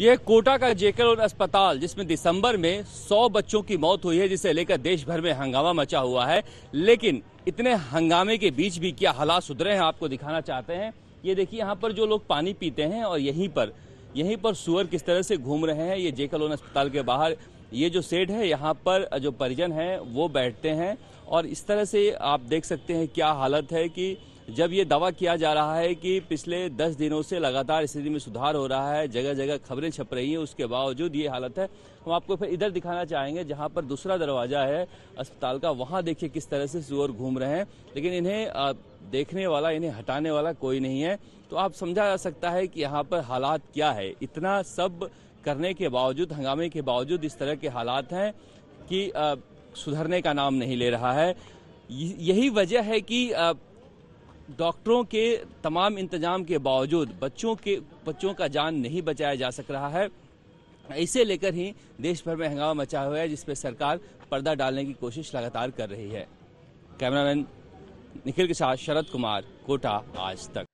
ये कोटा का जेकेलोन अस्पताल जिसमें दिसंबर में 100 बच्चों की मौत हुई है जिसे लेकर देश भर में हंगामा मचा हुआ है लेकिन इतने हंगामे के बीच भी क्या हालात सुधरे हैं आपको दिखाना चाहते हैं ये देखिए यहाँ पर जो लोग पानी पीते हैं और यहीं पर यहीं पर सुअर किस तरह से घूम रहे हैं ये जेकेलोन अस्पताल के बाहर ये जो सेड है यहाँ पर जो परिजन हैं वो बैठते हैं और इस तरह से आप देख सकते हैं क्या हालत है कि जब ये दावा किया जा रहा है कि पिछले दस दिनों से लगातार स्थिति में सुधार हो रहा है जगह जगह खबरें छप रही हैं उसके बावजूद ये हालत है हम आपको फिर इधर दिखाना चाहेंगे जहां पर दूसरा दरवाजा है अस्पताल का वहां देखिए किस तरह से सुअर घूम रहे हैं लेकिन इन्हें देखने वाला इन्हें हटाने वाला कोई नहीं है तो आप समझा जा सकता है कि यहाँ पर हालात क्या है इतना सब करने के बावजूद हंगामे के बावजूद इस तरह के हालात हैं कि सुधरने का नाम नहीं ले रहा है यही वजह है कि डॉक्टरों के तमाम इंतजाम के बावजूद बच्चों के बच्चों का जान नहीं बचाया जा सक रहा है इसे लेकर ही देश भर में हंगामा मचा हुआ है जिसपे सरकार पर्दा डालने की कोशिश लगातार कर रही है कैमरामैन निखिल के साथ शरद कुमार कोटा आज तक